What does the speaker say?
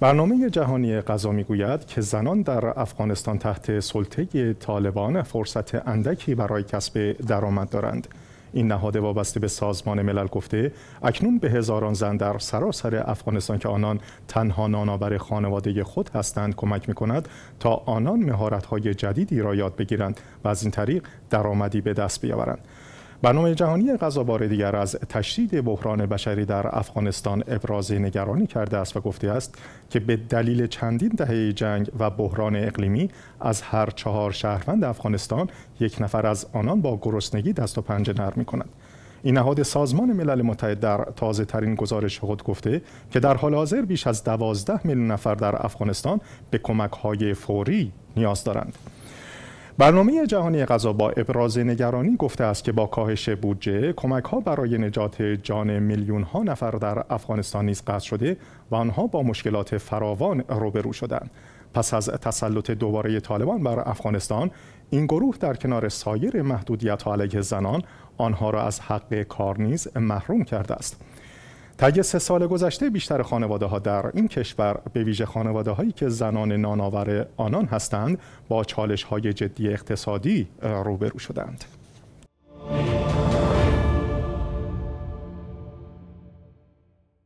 برنامه جهانی غذا میگوید که زنان در افغانستان تحت سلطه طالبان فرصت اندکی برای کسب درآمد دارند این نهاد وابسته به سازمان ملل گفته اکنون به هزاران زن در سراسر افغانستان که آنان تنها نانآور خانواده خود هستند کمک می تا آنان مهارت جدیدی را یاد بگیرند و از این طریق درآمدی به دست بیاورند برنامه جهانی غذا بار دیگر از تشدید بحران بشری در افغانستان ابراز نگرانی کرده است و گفته است که به دلیل چندین دهه جنگ و بحران اقلیمی از هر چهار شهروند افغانستان یک نفر از آنان با گرسنگی دست و پنجه نرم می کند. این نهاد سازمان ملل متحد در تازه ترین گزارش خود گفته که در حال حاضر بیش از دوازده میلیون نفر در افغانستان به کمک های فوری نیاز دارند. برنامه جهانی غذا با ابراز نگرانی گفته است که با کاهش بودجه کمک برای نجات جان میلیون ها نفر در افغانستان نیز قطع شده و آنها با مشکلات فراوان روبرو شدند پس از تسلط دوباره طالبان بر افغانستان این گروه در کنار سایر محدودیت علیه زنان آنها را از حق کار نیز محروم کرده است طی سه سال گذشته بیشتر خانواده ها در این کشور به ویژه خانواده هایی که زنان ناناور آنان هستند با چالش های جدی اقتصادی روبرو شدند.